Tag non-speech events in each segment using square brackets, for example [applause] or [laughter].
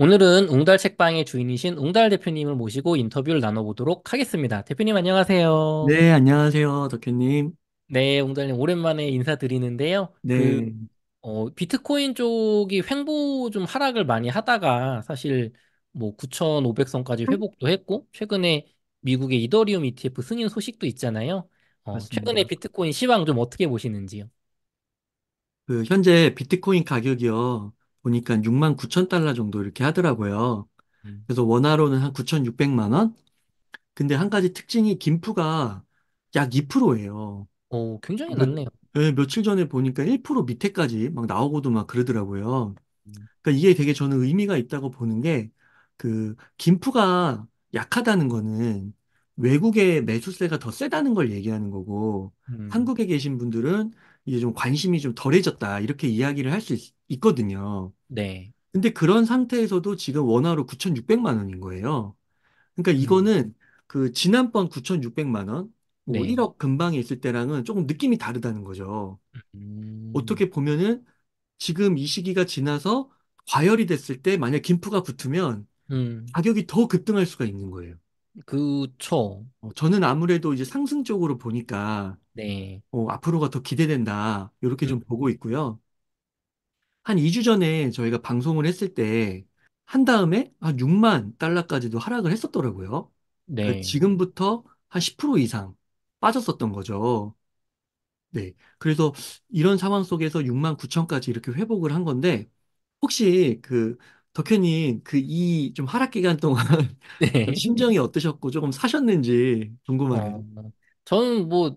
오늘은 웅달 책방의 주인이신 웅달 대표님을 모시고 인터뷰를 나눠보도록 하겠습니다. 대표님 안녕하세요. 네, 안녕하세요, 덕현님. 네, 웅달님 오랜만에 인사드리는데요. 네. 그, 어, 비트코인 쪽이 횡보 좀 하락을 많이 하다가 사실 뭐 9,500선까지 음. 회복도 했고 최근에 미국의 이더리움 ETF 승인 소식도 있잖아요. 어, 맞습 최근에 비트코인 시황 좀 어떻게 보시는지요? 그 현재 비트코인 가격이요. 보니까 6만 9천 달러 정도 이렇게 하더라고요. 음. 그래서 원화로는 한 9,600만 원? 근데 한 가지 특징이 김프가 약 2%예요. 어, 굉장히 몇, 낮네요. 예, 며칠 전에 보니까 1% 밑에까지 막 나오고도 막 그러더라고요. 음. 그러니까 이게 되게 저는 의미가 있다고 보는 게 그 김프가 약하다는 거는 외국의 매수세가 더 세다는 걸 얘기하는 거고 음. 한국에 계신 분들은 이제 좀 관심이 좀 덜해졌다 이렇게 이야기를 할 수 있거든요. 네. 근데 그런 상태에서도 지금 원화로 9,600만 원인 거예요. 그러니까 음. 이거는 음. 그 지난번 9,600만 원, 뭐 네. 1억 금방에 있을 때랑은 조금 느낌이 다르다는 거죠. 음. 어떻게 보면은 지금 이 시기가 지나서 과열이 됐을 때 만약 김프가 붙으면 음. 가격이 더 급등할 수가 있는 거예요. 그쵸. 어, 저는 아무래도 이제 상승적으로 보니까 네. 어, 앞으로가 더 기대된다. 이렇게 좀 보고 음. 있고요. 한 2주 전에 저희가 방송을 했을 때 한 다음에 한 6만 달러까지도 하락을 했었더라고요. 네. 그러니까 네. 지금부터 한 10% 이상 빠졌었던 거죠. 네. 그래서 이런 상황 속에서 6만 9천까지 이렇게 회복을 한 건데 혹시 그 덕현님, 그이 좀 하락 기간 동안 네. [laughs] 그 심정이 어떠셨고 조금 사셨는지 궁금하네요. 아, 저는 뭐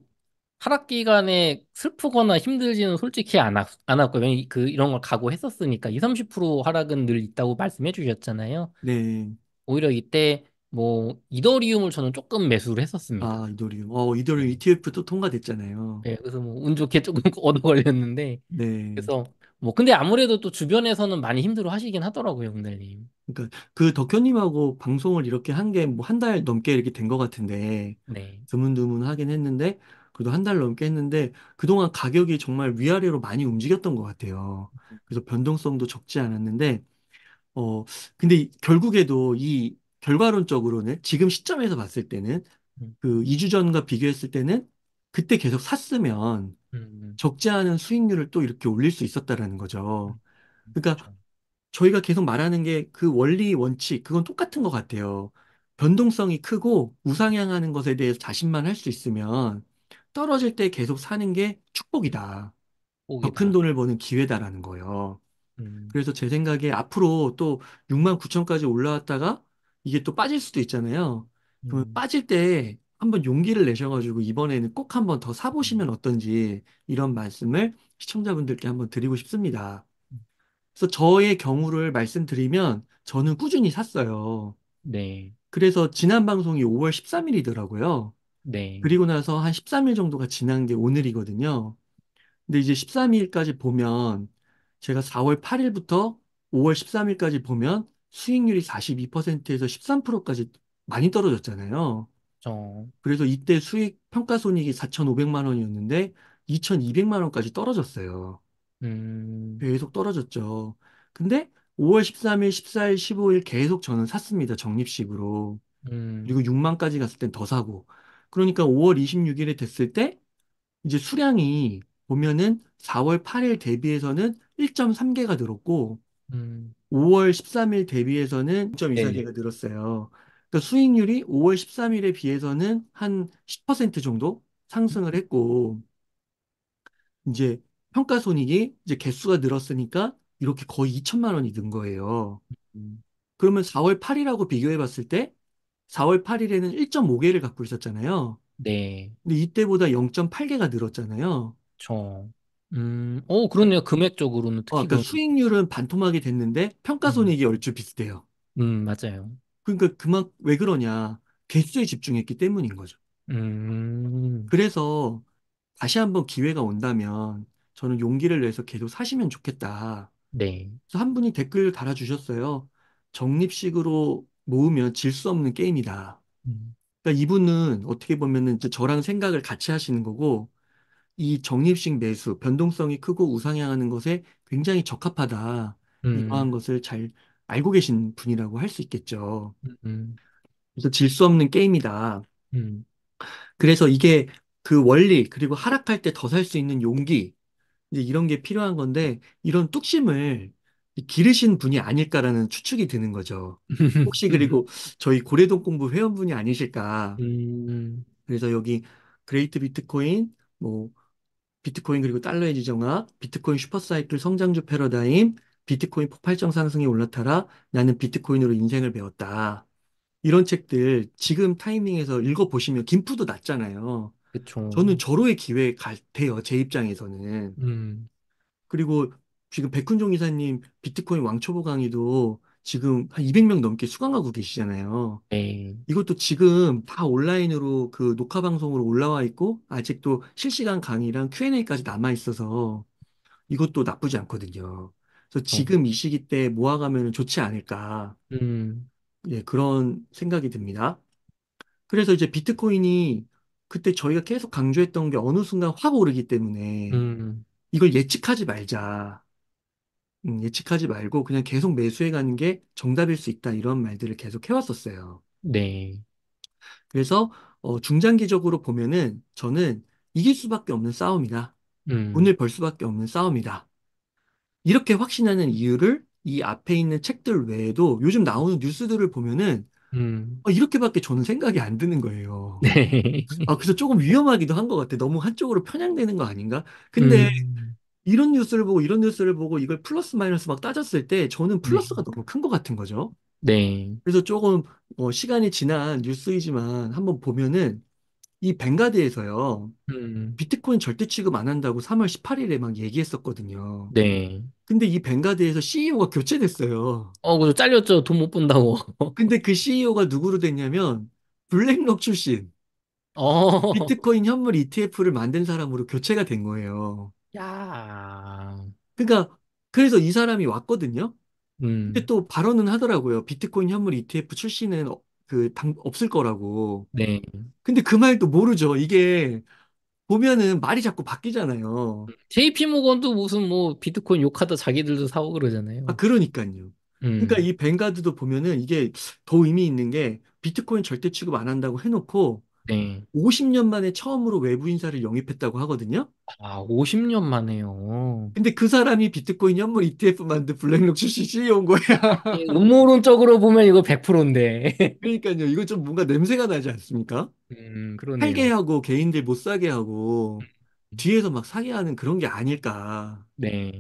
하락 기간에 슬프거나 힘들지는 솔직히 안, 하, 안 왔고요. 그 이런 걸 각오했었으니까 20, 30% 하락은 늘 있다고 말씀해 주셨잖아요. 네. 오히려 이때 뭐 이더리움을 저는 조금 매수를 했었습니다. 아, 이더리움. 어, 이더리움 네. ETF 또 통과됐잖아요. 네, 그래서 뭐 운 좋게 조금 [laughs] 얻어 걸렸는데 네. 그래서 뭐 근데 아무래도 또 주변에서는 많이 힘들어 하시긴 하더라고요, 군달님. 그러니까 그 덕현님하고 방송을 이렇게 한 게 뭐 한 달 넘게 이렇게 된 것 같은데 네. 드문드문 하긴 했는데 그래도 한 달 넘게 했는데 그동안 가격이 정말 위아래로 많이 움직였던 것 같아요. 그래서 변동성도 적지 않았는데 어 근데 결국에도 이 결과론적으로는 지금 시점에서 봤을 때는 음. 그 2주 전과 비교했을 때는 그때 계속 샀으면 음, 적지 않은 수익률을 또 이렇게 올릴 수 있었다라는 거죠. 음. 그러니까 그렇죠. 저희가 계속 말하는 게 그 원리, 원칙, 그건 똑같은 것 같아요. 변동성이 크고 우상향하는 것에 대해서 자신만 할 수 있으면 떨어질 때 계속 사는 게 축복이다. 더 큰 돈을 버는 기회다라는 거예요. 음. 그래서 제 생각에 앞으로 또 6만 9천까지 올라왔다가 이게 또 빠질 수도 있잖아요. 그러면 음. 빠질 때 한번 용기를 내셔가지고 이번에는 꼭 한 번 더 사보시면 음. 어떤지 이런 말씀을 시청자분들께 한번 드리고 싶습니다. 음. 그래서 저의 경우를 말씀드리면 저는 꾸준히 샀어요. 네. 그래서 지난 방송이 5월 13일이더라고요. 네. 그리고 나서 한 13일 정도가 지난 게 오늘이거든요. 근데 이제 13일까지 보면 제가 4월 8일부터 5월 13일까지 보면 수익률이 42%에서 13%까지 많이 떨어졌잖아요. 어. 그래서 이때 수익 평가 손익이 4,500만 원이었는데 2,200만 원까지 떨어졌어요. 음. 계속 떨어졌죠. 근데 5월 13일, 14일, 15일 계속 저는 샀습니다. 적립식으로. 음. 그리고 6만까지 갔을 땐 더 사고. 그러니까 5월 26일에 됐을 때 이제 수량이 보면은 4월 8일 대비해서는 1.3개가 늘었고 음. 5월 13일 대비해서는 네. 1.24개가 늘었어요. 그 수익률이 5월 13일에 비해서는 한 10% 정도 상승을 했고 이제 평가 손익이 이제 개수가 늘었으니까 이렇게 거의 2천만 원이 는 거예요. 그러면 4월 8일하고 비교해 봤을 때 4월 8일에는 1.5개를 갖고 있었잖아요. 네. 근데 이때보다 0.8개가 늘었잖아요. 저. 음, 어, 그러네요. 금액적으로는 어, 특히. 어, 그러니까 수익률은 반토막이 됐는데 평가 음. 손익이 얼추 비슷해요. 음, 맞아요. 그러니까 그만 왜 그러냐 개수에 집중했기 때문인 거죠. 음. 그래서 다시 한번 기회가 온다면 저는 용기를 내서 계속 사시면 좋겠다. 네. 그래서 한 분이 댓글 달아주셨어요. 적립식으로 모으면 질 수 없는 게임이다. 음. 그러니까 이분은 어떻게 보면은 이제 저랑 생각을 같이 하시는 거고 이 적립식 매수 변동성이 크고 우상향하는 것에 굉장히 적합하다. 음. 이러한 것을 잘 알고 계신 분이라고 할 수 있겠죠. 음, 음. 그래서 질 수 없는 게임이다. 음. 그래서 이게 그 원리, 그리고 하락할 때 더 살 수 있는 용기, 이제 이런 게 필요한 건데, 이런 뚝심을 기르신 분이 아닐까라는 추측이 드는 거죠. [laughs] 혹시 그리고 저희 고래동 공부 회원분이 아니실까. 그래서 여기 그레이트 비트코인, 뭐, 비트코인 그리고 달러의 지정학, 비트코인 슈퍼사이클 성장주 패러다임, 비트코인 폭발적 상승에 올라타라 나는 비트코인으로 인생을 배웠다. 이런 책들 지금 타이밍에서 읽어보시면 김프도 낫잖아요 그쵸. 저는 절호의 기회 같아요. 제 입장에서는. 음. 그리고 지금 백훈종 이사님 비트코인 왕초보 강의도 지금 한 200명 넘게 수강하고 계시잖아요. 네. 이것도 지금 다 온라인으로 그 녹화 방송으로 올라와 있고 아직도 실시간 강의랑 Q&A까지 남아 있어서 이것도 나쁘지 않거든요. 그래서 어. 지금 이 시기 때 모아가면 좋지 않을까. 음, 예, 그런 생각이 듭니다. 그래서 이제 비트코인이 그때 저희가 계속 강조했던 게 어느 순간 확 오르기 때문에 음. 이걸 예측하지 말자. 음, 예측하지 말고 그냥 계속 매수해 가는 게 정답일 수 있다. 이런 말들을 계속 해왔었어요. 네. 그래서 어, 중장기적으로 보면은 저는 이길 수밖에 없는 싸움이다. 음, 돈을 벌 수밖에 없는 싸움이다. 이렇게 확신하는 이유를 이 앞에 있는 책들 외에도 요즘 나오는 뉴스들을 보면은 음. 아, 이렇게밖에 저는 생각이 안 드는 거예요. 네. 아, 그래서 조금 위험하기도 한 것 같아. 너무 한쪽으로 편향되는 거 아닌가? 근데 음. 이런 뉴스를 보고 이런 뉴스를 보고 이걸 플러스 마이너스 막 따졌을 때 저는 네. 플러스가 네. 너무 큰 것 같은 거죠. 네. 그래서 조금 어, 시간이 지난 뉴스이지만 한번 보면은 이 벵가드에서요. 음. 비트코인 절대 취급 안 한다고 3월 18일에 막 얘기했었거든요. 네. 근데 이 벵가드에서 CEO가 교체됐어요. 어, 그죠. 래 잘렸죠. 돈못 번다고. [laughs] 근데 그 CEO가 누구로 됐냐면 블랙록 출신 어. 비트코인 현물 ETF를 만든 사람으로 교체가 된 거예요. 야. 그러니까 그래서 이 사람이 왔거든요. 음. 근데 또 발언은 하더라고요. 비트코인 현물 ETF 출시는 그 당, 없을 거라고. 네. 근데 그 말도 모르죠. 이게 보면은 말이 자꾸 바뀌잖아요. JP 모건도 무슨 뭐 비트코인 욕하다 자기들도 사고 그러잖아요. 아, 그러니까요. 음. 그러니까 음. 이 뱅가드도 보면은 이게 더 의미 있는 게 비트코인 절대 취급 안 한다고 해놓고 네. 50년 만에 처음으로 외부 인사를 영입했다고 하거든요. 아, 50년 만에요. 근데 그 사람이 비트코인 현물 ETF 만든 블랙록 출신 CEO인 거야. 네, 음모론적으로 보면 이거 100%인데. 그러니까요. 이건 좀 뭔가 냄새가 나지 않습니까? 음, 그러네요. 하고 개인들 못 사게 하고 음. 뒤에서 막 상의하는 그런 게 아닐까. 네.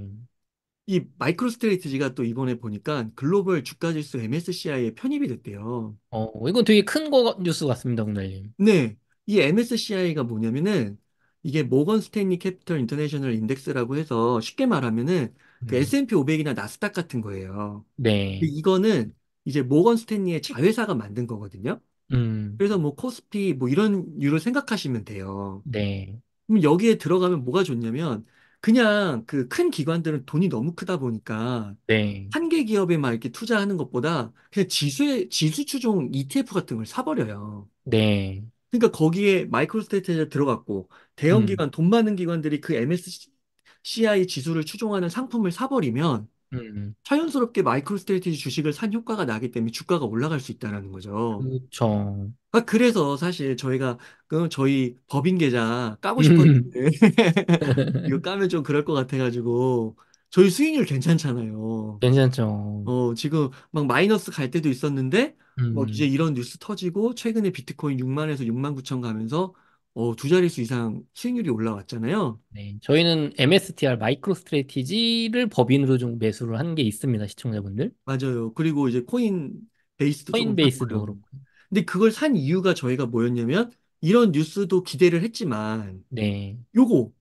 이 마이크로 스트레이트지가 또 이번에 보니까 글로벌 주가지수 MSCI에 편입이 됐대요. 어, 이건 되게 큰 거, 뉴스 같습니다, 공달님. 네. 이 MSCI가 뭐냐면은 이게 모건 스탠리 캐피털 인터내셔널 인덱스라고 해서 쉽게 말하면은 그 네. S&P 500이나 나스닥 같은 거예요. 네. 이거는 이제 모건 스탠리의 자회사가 만든 거거든요. 음, 그래서 뭐 코스피 뭐 이런 유로 생각하시면 돼요. 네. 그럼 여기에 들어가면 뭐가 좋냐면 그냥 그 큰 기관들은 돈이 너무 크다 보니까 네. 한개 기업에 막 이렇게 투자하는 것보다 그냥 지수에 지수 추종 ETF 같은 걸 사버려요. 네. 그러니까 거기에 마이크로스테이트에 들어갔고 대형 음. 기관 돈 많은 기관들이 그 MSCI 지수를 추종하는 상품을 사버리면 음. 자연스럽게 마이크로스트레이트지 주식을 산 효과가 나기 때문에 주가가 올라갈 수 있다라는 거죠. 그렇죠. 아, 그래서 사실 저희가 그 저희 법인 계좌 까고 음. 싶었는데 [laughs] [laughs] 이거 까면 좀 그럴 것 같아가지고 저희 수익률 괜찮잖아요. 괜찮죠. 어, 지금 막 마이너스 갈 때도 있었는데 막 음. 이제 이런 뉴스 터지고 최근에 비트코인 6만에서 6만 9천 가면서 어, 두 자릿수 이상 수익률이 올라왔잖아요. 네, 저희는 MSTR 마이크로 스트레티지를 법인으로 좀 매수를 한 게 있습니다, 시청자분들. 맞아요. 그리고 이제 코인 베이스도 조금 코인베이스도 샀고요. 그렇고. 근데 그걸 산 이유가 저희가 뭐였냐면 이런 뉴스도 기대를 했지만 네. 요거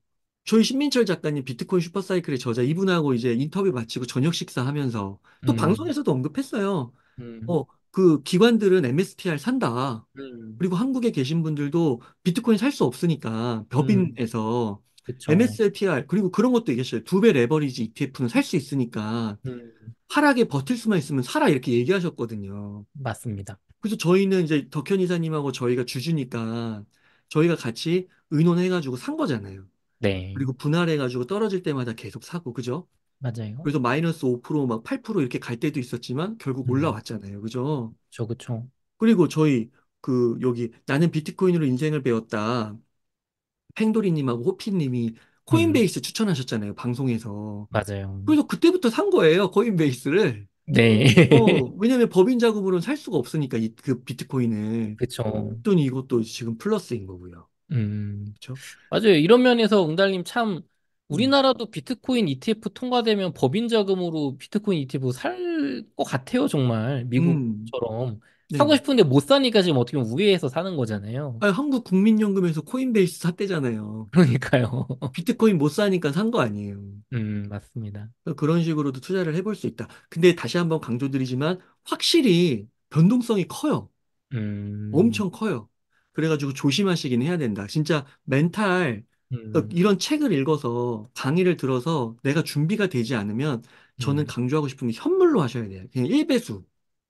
저희 신민철 작가님 비트코인 슈퍼사이클의 저자 이분하고 이제 인터뷰 마치고 저녁 식사하면서 또 음. 방송에서도 언급했어요. 음. 어, 그 기관들은 MSTR 산다. 음. 그리고 한국에 계신 분들도 비트코인 살 수 없으니까 법인에서 음. 그쵸. MSTR 그리고 그런 것도 얘기했어요. 두 배 레버리지 ETF는 살 수 있으니까 음. 하락에 버틸 수만 있으면 사라 이렇게 얘기하셨거든요. 맞습니다. 그래서 저희는 이제 덕현 이사님하고 저희가 주주니까 저희가 같이 의논해가지고 산 거잖아요. 네. 그리고 분할해가지고 떨어질 때마다 계속 사고 그죠? 맞아요. 그래서 마이너스 5%, 막 8% 이렇게 갈 때도 있었지만 결국 음. 올라왔잖아요. 그죠? 그쵸, 그쵸. 그리고 저희 그 여기 나는 비트코인으로 인생을 배웠다. 팽돌이님하고 호피님이 음. 코인베이스 추천하셨잖아요. 방송에서. 맞아요. 그래서 그때부터 산 거예요. 코인베이스를. 네. 어, [laughs] 왜냐면 법인 자금으로는 살 수가 없으니까 이, 그 비트코인을. 그쵸. 또 이것도 지금 플러스인 거고요. 음. 그렇죠? 맞아요. 이런 면에서 웅달님 참 우리나라도 비트코인 ETF 통과되면 법인 자금으로 비트코인 ETF 살 것 같아요, 정말. 음. 미국처럼. 네. 사고 네. 싶은데 못 사니까 지금 어떻게 보면 우회해서 사는 거잖아요. 아니, 한국 국민연금에서 코인베이스 샀대잖아요. 그러니까요. [laughs] 비트코인 못 사니까 산 거 아니에요. 음, 맞습니다. 그런 식으로도 투자를 해볼 수 있다. 근데 다시 한번 강조드리지만 확실히 변동성이 커요. 음. 엄청 커요. 그래가지고 조심하시긴 해야 된다. 진짜 멘탈 음, 그러니까 이런 책을 읽어서 강의를 들어서 내가 준비가 되지 않으면 저는 음. 강조하고 싶은 게 현물로 하셔야 돼요. 그냥 일배수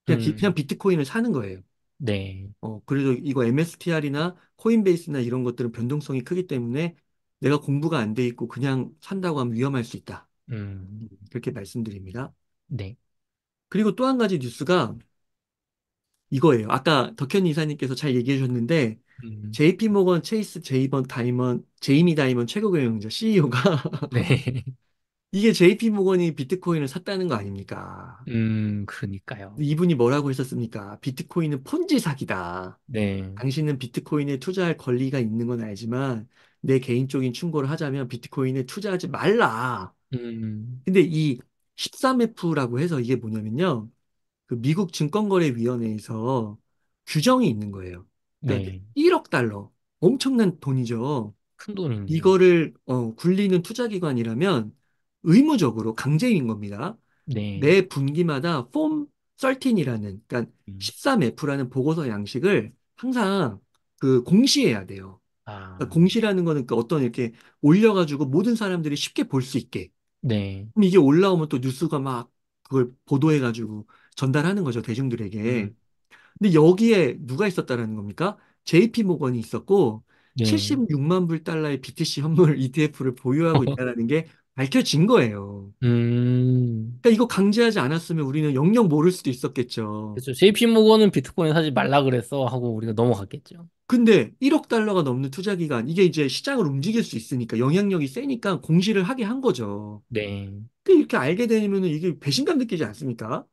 그냥, 비, 그냥 음. 비트코인을 사는 거예요. 네. 어, 그래도 이거 MSTR이나 코인베이스나 이런 것들은 변동성이 크기 때문에 내가 공부가 안 돼 있고 그냥 산다고 하면 위험할 수 있다. 음, 그렇게 말씀드립니다. 네. 그리고 또 한 가지 뉴스가 이거예요. 아까 덕현 이사님께서 잘 얘기해 주셨는데 음. JP 모건 체이스 제이번 다이먼 제이미 다이먼 최고 경영자 CEO가 이게 JP 모건이 비트코인을 샀다는 거 아닙니까? 음, 그러니까요. 이분이 뭐라고 했었습니까? 비트코인은 폰지 사기다. 네. 당신은 비트코인에 투자할 권리가 있는 건 알지만 내 개인적인 충고를 하자면 비트코인에 투자하지 말라. 음. 근데 이 13F라고 해서 이게 뭐냐면요. 그 미국 증권거래위원회에서 규정이 있는 거예요. 그러니까 네. 1억 달러 엄청난 돈이죠. 큰 돈인데. 이거를 어, 굴리는 투자기관이라면 의무적으로 강제인 겁니다. 네. 매 분기마다 폼 13이라는 그러니까 13F라는 음. 보고서 양식을 항상 그 공시해야 돼요. 아. 그러니까 공시라는 거는 그 어떤 이렇게 올려가지고 모든 사람들이 쉽게 볼 수 있게. 네. 그럼 이게 올라오면 또 뉴스가 막 그걸 보도해가지고 전달하는 거죠, 대중들에게. 음. 근데 여기에 누가 있었다라는 겁니까? JP 모건이 있었고 예. 76만 불 달러의 BTC 현물 ETF를 보유하고 있다라는 게 밝혀진 거예요. 음. 그러니까 이거 강제하지 않았으면 우리는 영영 모를 수도 있었겠죠. 그렇죠. JP 모건은 비트코인 사지 말라 그랬어 하고 우리가 넘어갔겠죠. 근데 1억 달러가 넘는 투자 기간 이게 이제 시장을 움직일 수 있으니까 영향력이 세니까 공시를 하게 한 거죠. 네. 그러니까 이렇게 알게 되면 이게 배신감 느끼지 않습니까?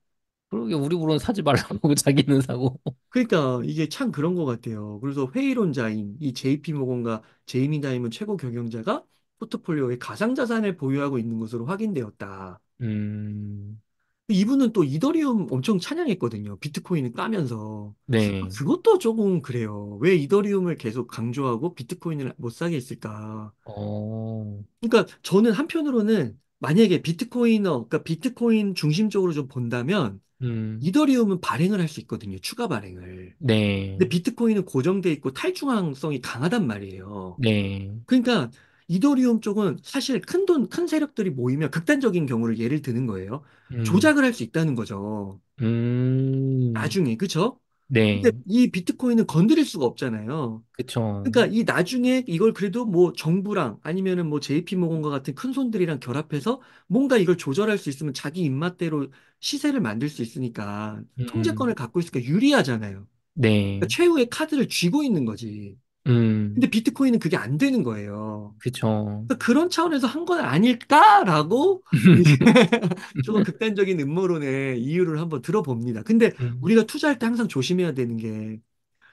그러게 우리 물은 사지 말라고 [laughs] 자기는 사고. 그러니까 이게 참 그런 것 같아요. 그래서 회의론자인 이 JP 모건과 제이미 다이은 최고 경영자가 포트폴리오의 가상 자산을 보유하고 있는 것으로 확인되었다. 음. 이분은 또 이더리움 엄청 찬양했거든요. 비트코인을 까면서. 네. 아, 그것도 조금 그래요. 왜 이더리움을 계속 강조하고 비트코인을 못 사게 했을까? 어, 그러니까 저는 한편으로는 만약에 비트코인어, 그러니까 비트코인 중심적으로 좀 본다면 음. 이더리움은 발행을 할 수 있거든요. 추가 발행을. 네. 근데 비트코인은 고정돼 있고 탈중앙성이 강하단 말이에요. 네. 그러니까 이더리움 쪽은 사실 큰 돈, 큰 세력들이 모이면 극단적인 경우를 예를 드는 거예요. 음. 조작을 할 수 있다는 거죠. 음. 나중에, 그쵸? 네. 근데 이 비트코인은 건드릴 수가 없잖아요. 그쵸. 그러니까 이 나중에 이걸 그래도 뭐 정부랑 아니면은 뭐 JP 모건과 같은 큰 손들이랑 결합해서 뭔가 이걸 조절할 수 있으면 자기 입맛대로 시세를 만들 수 있으니까 음. 통제권을 갖고 있으니까 유리하잖아요. 네. 그러니까 최후의 카드를 쥐고 있는 거지. 음. 근데 비트코인은 그게 안 되는 거예요. 그쵸. 그러니까 그런 차원에서 한 건 아닐까라고 [laughs] 조금 극단적인 음모론의 이유를 한번 들어봅니다. 근데 음. 우리가 투자할 때 항상 조심해야 되는 게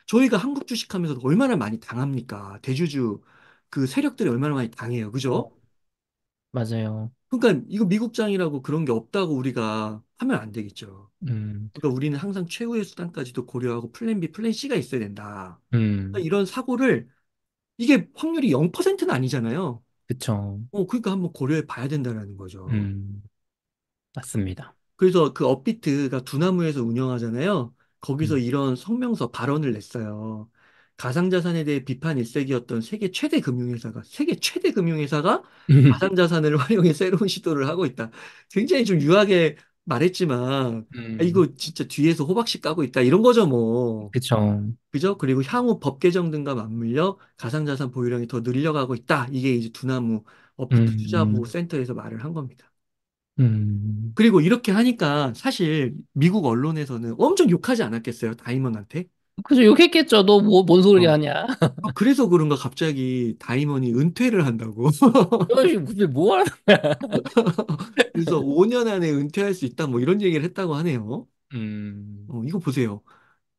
저희가 한국 주식하면서 얼마나 많이 당합니까? 대주주 그 세력들이 얼마나 많이 당해요. 그죠? 맞아요. 그러니까 이거 미국장이라고 그런 게 없다고 우리가 하면 안 되겠죠. 음, 그러니까 우리는 항상 최후의 수단까지도 고려하고 플랜 B, 플랜 C가 있어야 된다. 그러니까 음. 이런 사고를 이게 확률이 0%는 아니잖아요. 그쵸. 어, 그러니까 한번 고려해 봐야 된다라는 거죠. 음, 맞습니다. 그래서 그 업비트가 두나무에서 운영하잖아요. 거기서 음. 이런 성명서 발언을 냈어요. 가상자산에 대해 비판 일색이었던 세계 최대 금융회사가 세계 최대 금융회사가 음. 가상자산을 [laughs] 활용해 새로운 시도를 하고 있다. 굉장히 좀 유하게 말했지만 음. 아, 이거 음. 진짜 뒤에서 호박씨 까고 있다 이런 거죠 뭐. 그렇죠. 그죠? 그리고 향후 법 개정 등과 맞물려 가상자산 보유량이 더 늘려가고 있다. 이게 이제 두나무 업부터 음. 투자보호센터에서 말을 한 겁니다. 음. 그리고 이렇게 하니까 사실 미국 언론에서는 엄청 욕하지 않았겠어요 다이먼한테. 그죠 욕했겠죠. 너 뭐 뭔 소리 어. 하냐. 아, 그래서 그런가 갑자기 다이먼이 은퇴를 한다고. [laughs] 이거 무슨 뭐 [laughs] 그래서 5년 안에 은퇴할 수 있다 뭐 이런 얘기를 했다고 하네요. 음. 어, 이거 보세요.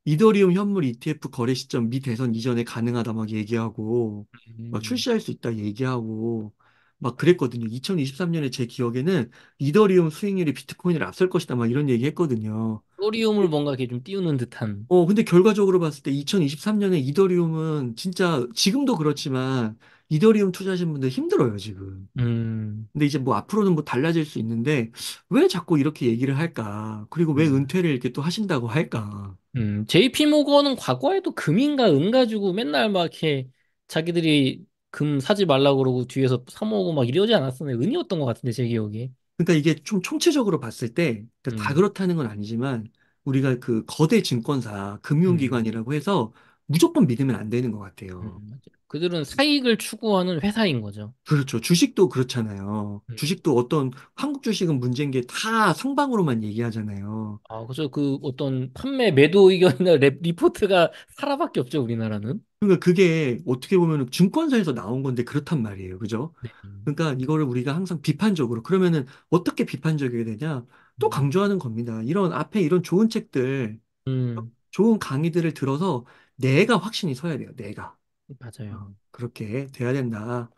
이더리움 현물 ETF 거래 시점 미 대선 이전에 가능하다 막 얘기하고 막 음. 출시할 수 있다 얘기하고 막 그랬거든요. 2023년에 제 기억에는 이더리움 수익률이 비트코인을 앞설 것이다 막 이런 얘기했거든요. 이더리움을 뭔가 이렇게 좀 띄우는 듯한. 어, 근데 결과적으로 봤을 때 2023년에 이더리움은 진짜 지금도 그렇지만 이더리움 투자하신 분들 힘들어요, 지금. 음, 근데 이제 뭐 앞으로는 뭐 달라질 수 있는데 왜 자꾸 이렇게 얘기를 할까? 그리고 왜 음, 은퇴를 이렇게 또 하신다고 할까? 음. JP 모건은 과거에도 금인가 은 가지고 맨날 막 이렇게 자기들이 금 사지 말라고 그러고 뒤에서 사먹으고막 이러지 않았었나요? 은이었던 것 같은데 제 기억에. 그러니까 이게 좀 총체적으로 봤을 때, 그러니까 다 음. 그렇다는 건 아니지만, 우리가 그 거대 증권사, 음, 금융기관이라고 해서 무조건 믿으면 안 되는 것 같아요. 음, 그들은 사익을 추구하는 회사인 거죠. 그렇죠. 주식도 그렇잖아요. 음. 주식도 어떤 한국 주식은 문제인 게 다 상방으로만 얘기하잖아요. 아, 그죠. 그 어떤 판매 매도 의견이나 랩, 리포트가 살아밖에 없죠, 우리나라는. 그러니까 그게 어떻게 보면 증권사에서 나온 건데 그렇단 말이에요. 그죠? 네. 그러니까 이거를 우리가 항상 비판적으로 그러면은 어떻게 비판적이게 되냐? 또 음. 강조하는 겁니다. 이런 앞에 이런 좋은 책들 음. 좋은 강의들을 들어서 내가 확신이 서야 돼요. 내가. 맞아요. 어, 그렇게 돼야 된다.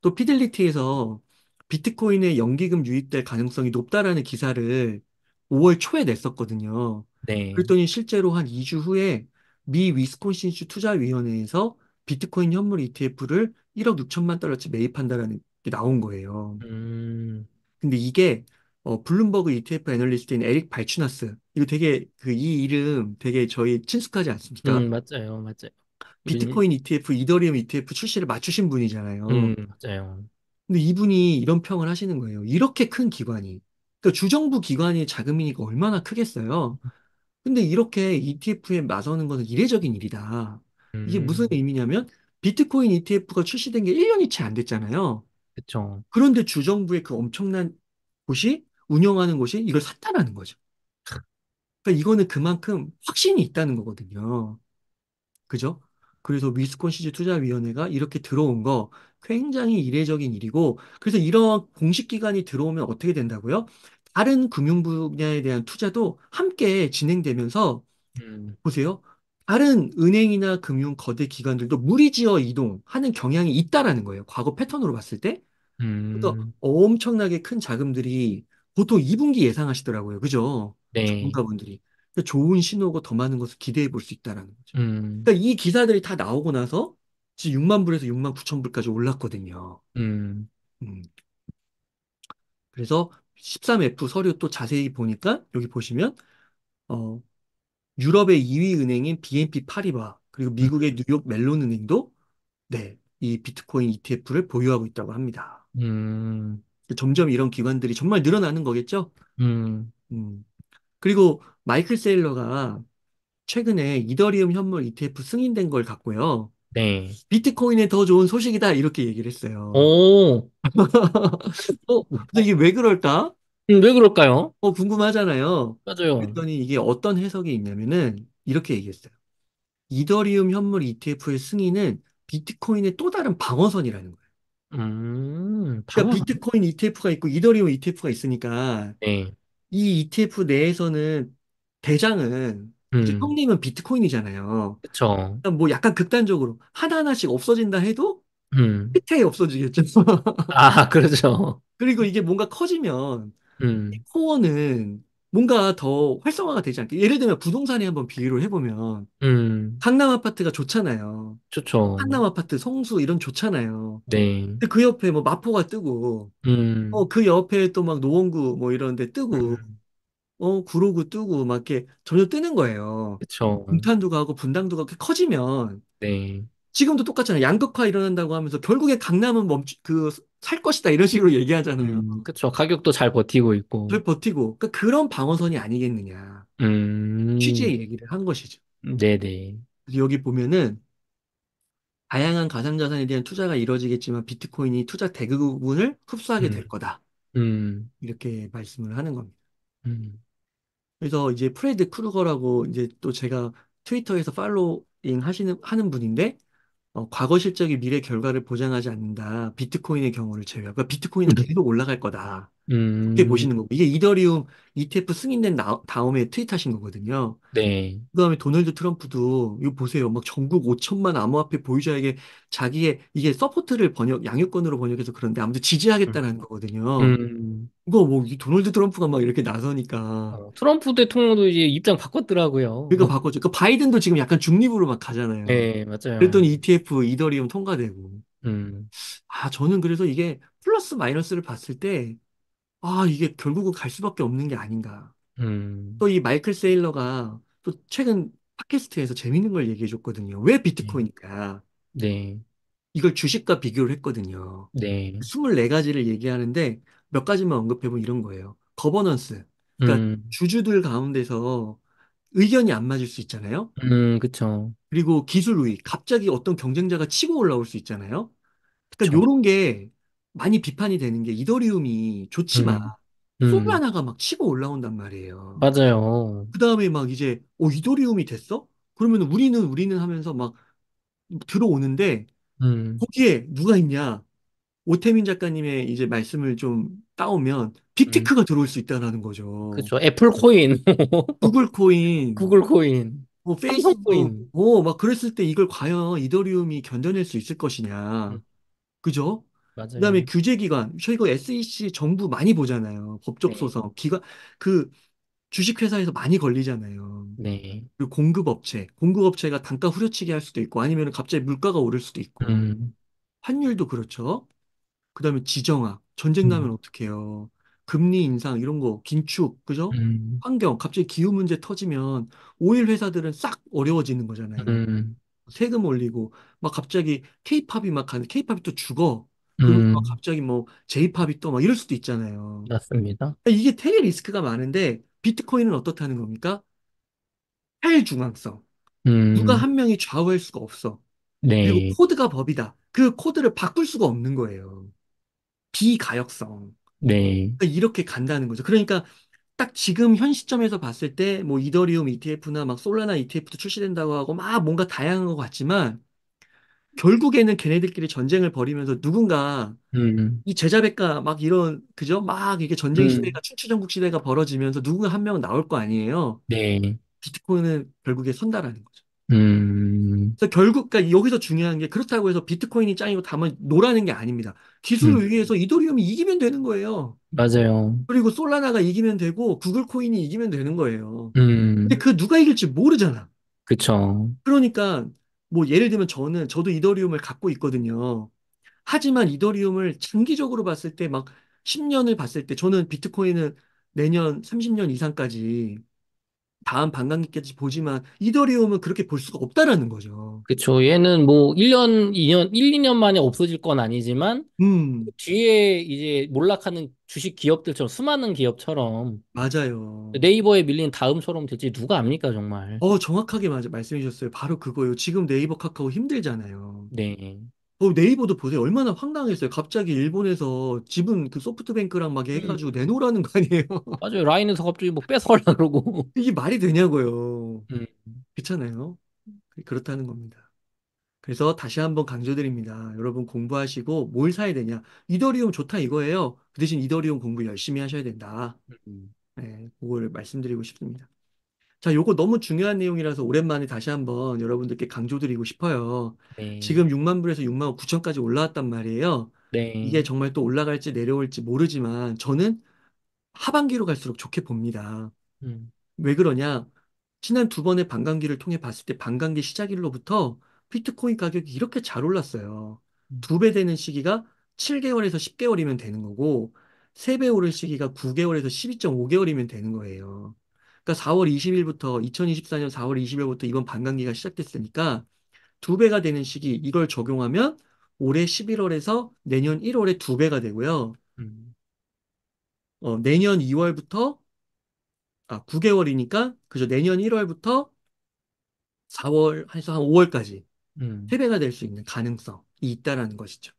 또 피델리티에서 비트코인의 연기금 유입될 가능성이 높다라는 기사를 5월 초에 냈었거든요. 네. 그랬더니 실제로 한 2주 후에 미 위스콘신주 투자위원회에서 비트코인 현물 ETF를 1억 6천만 달러치 매입한다라는 게 나온 거예요. 음. 근데 이게 어, 블룸버그 ETF 애널리스트인 에릭 발추나스. 이거 되게 그 이 이름 되게 저희 친숙하지 않습니까? 음, 맞아요, 맞아요. 우리 비트코인 ETF, 이더리움 ETF 출시를 맞추신 분이잖아요. 음, 맞아요. 근데 이분이 이런 평을 하시는 거예요. 이렇게 큰 기관이. 그러니까 주정부 기관이 자금이니까 얼마나 크겠어요. 근데 이렇게 ETF에 나서는 것은 이례적인 일이다. 이게 음. 무슨 의미냐면 비트코인 ETF가 출시된 게 1년이 채 안 됐잖아요. 그쵸. 그런데 주정부의 그 엄청난 곳이 운영하는 곳이 이걸 샀다라는 거죠. 그러니까 이거는 그만큼 확신이 있다는 거거든요. 그죠? 그래서 위스콘시즈 투자위원회가 이렇게 들어온 거 굉장히 이례적인 일이고, 그래서 이런 공식 기관이 들어오면 어떻게 된다고요? 다른 금융 분야에 대한 투자도 함께 진행되면서, 음. 보세요. 다른 은행이나 금융 거대 기관들도 무리지어 이동하는 경향이 있다라는 거예요. 과거 패턴으로 봤을 때. 그러니까 음. 그러니까 엄청나게 큰 자금들이 보통 2분기 예상하시더라고요. 그죠? 네. 전문가분들이. 그러니까 좋은 신호고 더 많은 것을 기대해 볼 수 있다라는 거죠. 음. 그러니까 이 기사들이 다 나오고 나서 지금 6만 불에서 6만 9천 불까지 올랐거든요. 음. 음. 그래서 13F 서류 또 자세히 보니까 여기 보시면 어, 유럽의 2위 은행인 BNP 파리바 그리고 음. 미국의 뉴욕 멜론 은행도 네, 이 비트코인 ETF를 보유하고 있다고 합니다. 음. 그 점점 이런 기관들이 정말 늘어나는 거겠죠? 음. 음. 그리고 마이클 세일러가 최근에 이더리움 현물 ETF 승인된 걸 갖고요. 네. 비트코인에 더 좋은 소식이다 이렇게 얘기를 했어요. 오. [laughs] 어, 근데 이게 왜 그럴까? 음, 왜 그럴까요? 어, 궁금하잖아요. 맞아요. 그랬더니 이게 어떤 해석이 있냐면은 이렇게 얘기했어요. 이더리움 현물 ETF의 승인은 비트코인의 또 다른 방어선이라는 거예요. 음, 그러니까 방어 비트코인 ETF가 있고 이더리움 ETF가 있으니까 네. 이 ETF 내에서는 대장은 이제 음, 형님은 비트코인이잖아요. 그쵸. 그러니까 뭐 약간 극단적으로 하나하나씩 없어진다 해도 음, 끝에 없어지겠죠. 아, 그렇죠. [laughs] 그리고 이게 뭔가 커지면 음, 코어는 뭔가 더 활성화가 되지 않게 예를 들면 부동산에 한번 비유를 해보면 음, 강남 아파트가 좋잖아요. 좋죠. 한남 아파트, 성수 이런 좋잖아요. 네. 근데 그 옆에 뭐 마포가 뜨고 음, 어그 옆에 또 막 노원구 뭐 이런 데 뜨고 음, 어 구로구 뜨고 막 이렇게 전혀 뜨는 거예요. 그쵸. 분탄도 가고 분당도가 이렇게 커지면 네. 지금도 똑같잖아요. 양극화 일어난다고 하면서 결국에 강남은 멈추 그살 것이다 이런 식으로 얘기하잖아요. 음, 그렇죠. 가격도 잘 버티고 있고. 잘 버티고. 그러니까 그런 방어선이 아니겠느냐. 음. 취지의 얘기를 한 것이죠. 음, 네네. 여기 보면은 다양한 가상자산에 대한 투자가 이루어지겠지만 비트코인이 투자 대부분을 흡수하게 될 음. 거다. 음. 이렇게 말씀을 하는 겁니다. 음. 그래서 이제 프레드 크루거라고 이제 또 제가 트위터에서 팔로잉 하시는 하는 분인데 어, 과거 실적이 미래 결과를 보장하지 않는다. 비트코인의 경우를 제외하고. 그러니까 비트코인은 네. 계속 올라갈 거다. 음. 그렇게 보시는 거고 이게 이더리움 ETF 승인된 나- 다음에 트윗하신 거거든요. 네. 그다음에 도널드 트럼프도 이거 보세요. 막 전국 5천만 암호화폐 보유자에게 자기의 이게 서포트를 번역 양육권으로 번역해서 그런데 아무튼 지지하겠다는 음. 거거든요. 음. 이거 뭐 도널드 트럼프가 막 이렇게 나서니까 아, 트럼프 대통령도 이제 입장 바꿨더라고요. 그러니까 바꿔줘. 그 그러니까 바이든도 지금 약간 중립으로 막 가잖아요. 네, 맞아요. 그랬더니 ETF 이더리움 통과되고. 음. 아, 저는 그래서 이게 플러스 마이너스를 봤을 때 아, 이게 결국은 갈 수밖에 없는 게 아닌가. 음. 또 이 마이클 세일러가 또 최근 팟캐스트에서 재밌는 걸 얘기해 줬거든요. 왜 비트코인일까? 네. 네, 이걸 주식과 비교를 했거든요. 네, 24가지를 얘기하는데 몇 가지만 언급해보면 이런 거예요. 거버넌스. 그러니까 음, 주주들 가운데서 의견이 안 맞을 수 있잖아요. 음, 그쵸, 그리고 기술 우위. 갑자기 어떤 경쟁자가 치고 올라올 수 있잖아요. 그러니까 그쵸, 요런 게 많이 비판이 되는 게 이더리움이 좋지만 음, 음, 솔나가막 치고 올라온단 말이에요. 맞아요. 그 다음에 막 이제 어 이더리움이 됐어? 그러면 우리는 우리는 하면서 막 들어오는데 음, 거기에 누가 있냐? 오태민 작가님의 이제 말씀을 좀 따오면 음. 빅테크가 들어올 수 있다라는 거죠. 그쵸. 애플 코인, [laughs] 구글 코인, 구글 코인, 뭐 삼성 페이스북, 코인. 뭐막 어, 그랬을 때 이걸 과연 이더리움이 견뎌낼 수 있을 것이냐. 음. 그죠? 그다음에 규제기관, 저희가 그 SEC 정부 많이 보잖아요. 법적 네. 소송, 기관, 그 주식회사에서 많이 걸리잖아요. 네. 그리고 공급업체, 공급업체가 단가 후려치기 할 수도 있고, 아니면 갑자기 물가가 오를 수도 있고, 음, 환율도 그렇죠. 그다음에 지정학, 전쟁 나면 음, 어떡해요. 금리 인상 이런 거, 긴축, 그죠? 음. 환경, 갑자기 기후 문제 터지면 오일 회사들은 싹 어려워지는 거잖아요. 음, 세금 올리고 막 갑자기 케이팝이 막 가는 케이팝이 또 죽어. 그리고 그러니까 음, 갑자기 뭐 제이팝이 또 막 이럴 수도 있잖아요. 맞습니다. 그러니까 이게 되게 리스크가 많은데 비트코인은 어떻다는 겁니까? 탈중앙성. 누가 음, 한 명이 좌우할 수가 없어. 네. 그리고 네, 코드가 법이다. 그 코드를 바꿀 수가 없는 거예요. 비가역성. 네, 그러니까 이렇게 간다는 거죠. 그러니까 딱 지금 현 시점에서 봤을 때 뭐 이더리움 ETF나 막 솔라나 ETF도 출시된다고 하고 막 뭔가 다양한 것 같지만 결국에는 걔네들끼리 전쟁을 벌이면서 누군가 음. 이제자백가막 이런 그죠? 막 이게 전쟁 음. 시대가 춘추전국 시대가 벌어지면서 누군가 한 명 나올 거 아니에요. 네. 비트코인은 결국에 선다라는 거죠. 음. 그래서 결국 그러니까 여기서 중요한 게 그렇다고 해서 비트코인이 짱이고 다만 노라는 게 아닙니다. 기술을 위해서 음. 이더리움이 이기면 되는 거예요. 맞아요. 그리고 솔라나가 이기면 되고 구글 코인이 이기면 되는 거예요. 음. 근데 그 누가 이길지 모르잖아. 그쵸. 그러니까 뭐 예를 들면 저는 저도 이더리움을 갖고 있거든요. 하지만 이더리움을 장기적으로 봤을 때 막 10년을 봤을 때 저는 비트코인은 내년 30년 이상까지 다음 방광기까지 보지만 이더리움은 그렇게 볼 수가 없다라는 거죠. 그렇죠. 얘는 뭐 1년, 2년, 1, 2년 만에 없어질 건 아니지만 음. 그 뒤에 이제 몰락하는 주식 기업들처럼 수많은 기업처럼 맞아요. 네이버에 밀린 다음처럼 될지 누가 압니까 정말. 어 정확하게 맞아 말씀해 주셨어요. 바로 그거요. 지금 네이버 카카오 힘들잖아요. 네. 어, 네이버도 보세요. 얼마나 황당했어요. 갑자기 일본에서 지분 그 소프트뱅크랑 막 음. 해가지고 내놓으라는 거 아니에요. [laughs] 맞아요. 라인에서 갑자기 뭐 뺏어가려고 그러고. [laughs] 이게 말이 되냐고요. 음. 그렇아요 그렇다는 겁니다. 그래서 다시 한번 강조드립니다. 여러분 공부하시고 뭘 사야 되냐. 이더리움 좋다 이거예요. 그 대신 이더리움 공부 열심히 하셔야 된다. 음. 네, 그걸 말씀드리고 싶습니다. 자, 요거 너무 중요한 내용이라서 오랜만에 다시 한번 여러분들께 강조드리고 싶어요. 네. 지금 6만 불에서 6만 9천까지 올라왔단 말이에요. 네. 이게 정말 또 올라갈지 내려올지 모르지만 저는 하반기로 갈수록 좋게 봅니다. 음. 왜 그러냐? 지난 두 번의 반감기를 통해 봤을 때 반감기 시작일로부터 비트코인 가격이 이렇게 잘 올랐어요. 음. 두배 되는 시기가 7개월에서 10개월이면 되는 거고, 세 배 오를 시기가 9개월에서 12.5개월이면 되는 거예요. 그러니까 4월 20일부터 2024년 4월 20일부터 이번 반감기가 시작됐으니까 두 배가 되는 시기 이걸 적용하면 올해 11월에서 내년 1월에 두 배가 되고요. 음. 어, 내년 2월부터 아 9개월이니까 그죠 내년 1월부터 4월 해서 한 5월까지 음. 3배가 될 수 있는 가능성이 있다라는 것이죠.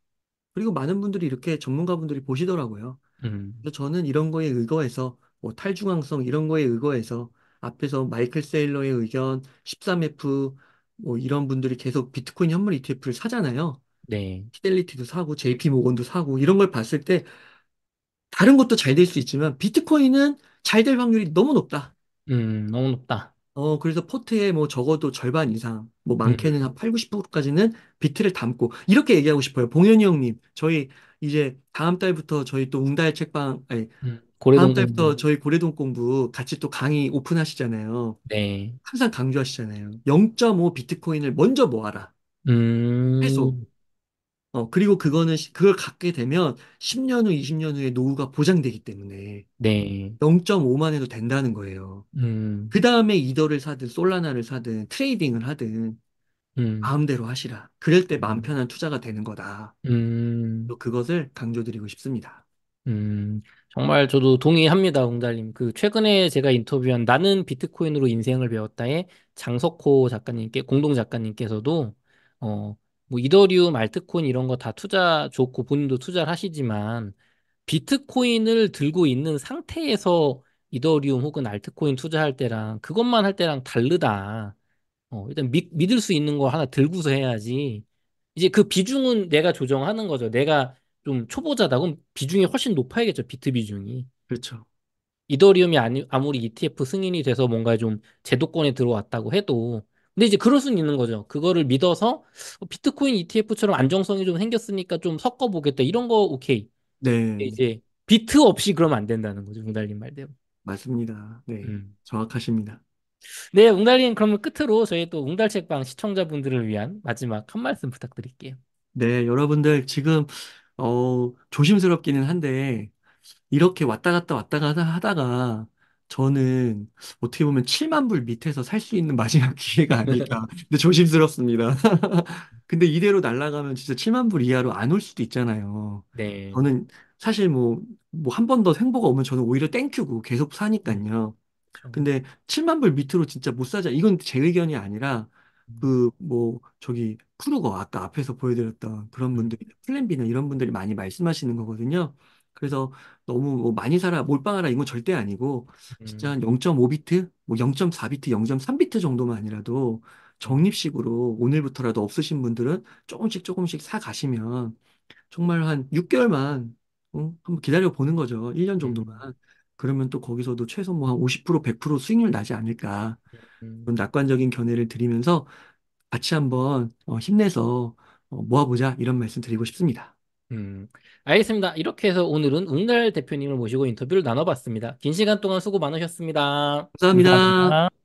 그리고 많은 분들이 이렇게 전문가분들이 보시더라고요. 음. 그래서 저는 이런 거에 의거해서 뭐 탈중앙성 이런 거에 의거해서 앞에서 마이클 세일러의 의견, 13F 뭐 이런 분들이 계속 비트코인 현물 ETF를 사잖아요. 네. 피델리티도 사고 JP 모건도 사고 이런 걸 봤을 때 다른 것도 잘 될 수 있지만 비트코인은 잘 될 확률이 너무 높다. 음, 너무 높다. 어, 그래서 포트에 뭐 적어도 절반 이상, 뭐 음. 많게는 음. 한 8, 90%까지는 비트를 담고, 이렇게 얘기하고 싶어요. 봉현이 형님, 저희 이제 다음 달부터 저희 또 웅달 책방, 아니, 음. 다음 고래동 달부터 공부. 저희 고래동 공부 같이 또 강의 오픈하시잖아요. 네. 항상 강조하시잖아요. 0.5 비트코인을 먼저 모아라. 음. 해소. 음, 어, 그리고 그거는, 그걸 갖게 되면 10년 후, 20년 후에 노후가 보장되기 때문에 네. 0.5만 해도 된다는 거예요. 음, 그 다음에 이더를 사든 솔라나를 사든 트레이딩을 하든 음, 마음대로 하시라. 그럴 때마 음, 편한 투자가 되는 거다. 음. 또 그것을 강조드리고 싶습니다. 음, 정말 저도 동의합니다, 공달님. 그 최근에 제가 인터뷰한 나는 비트코인으로 인생을 배웠다의 장석호 작가님께 공동 작가님께서도 어, 뭐 이더리움, 알트코인 이런 거 다 투자 좋고 본인도 투자를 하시지만 비트코인을 들고 있는 상태에서 이더리움 혹은 알트코인 투자할 때랑 그것만 할 때랑 다르다. 어, 일단 믿, 믿을 수 있는 거 하나 들고서 해야지. 이제 그 비중은 내가 조정하는 거죠. 내가 좀 초보자다 그럼 비중이 훨씬 높아야겠죠 비트 비중이 그렇죠. 이더리움이 아니, 아무리 ETF 승인이 돼서 뭔가 좀 제도권에 들어왔다고 해도 근데 이제 그럴 수는 있는 거죠. 그거를 믿어서 어, 비트코인 ETF처럼 안정성이 좀 생겼으니까 좀 섞어보겠다 이런 거 오케이. 네. 이제 비트 없이 그러면 안 된다는 거죠. 웅달님 말대로. 맞습니다. 네. 음. 정확하십니다. 네, 웅달님 그러면 끝으로 저희 또 웅달책방 시청자분들을 위한 마지막 한 말씀 부탁드릴게요. 네, 여러분들 지금 어, 조심스럽기는 한데, 이렇게 왔다 갔다 왔다 갔다 하다가, 저는 어떻게 보면 7만 불 밑에서 살 수 있는 마지막 [laughs] 기회가 아닐까. 근데 조심스럽습니다. [laughs] 근데 이대로 날아가면 진짜 7만 불 이하로 안 올 수도 있잖아요. 네. 저는 사실 뭐, 뭐 한 번 더횡보가 오면 저는 오히려 땡큐고 계속 사니까요. 근데 7만 불 밑으로 진짜 못 사자. 이건 제 의견이 아니라 그뭐 저기 크루거 아까 앞에서 보여드렸던 그런 네. 분들이 플랜 비나 이런 분들이 많이 말씀하시는 거거든요. 그래서 너무 뭐 많이 살아 몰빵하라 이건 절대 아니고 진짜 음. 한 0.5비트, 뭐 0.4비트, 0.3비트 정도만아니라도 적립식으로 오늘부터라도 없으신 분들은 조금씩 조금씩 사 가시면 정말 한 6개월만 어? 한번 기다려 보는 거죠. 1년 정도만. 그러면 또 거기서도 최소 뭐 한 50% 100% 수익률 나지 않을까 그런 음. 낙관적인 견해를 드리면서 같이 한번 어, 힘내서 어, 모아보자 이런 말씀 드리고 싶습니다. 음, 알겠습니다. 이렇게 해서 오늘은 웅달 대표님을 모시고 인터뷰를 나눠봤습니다. 긴 시간 동안 수고 많으셨습니다 감사합니다. 감사합니다.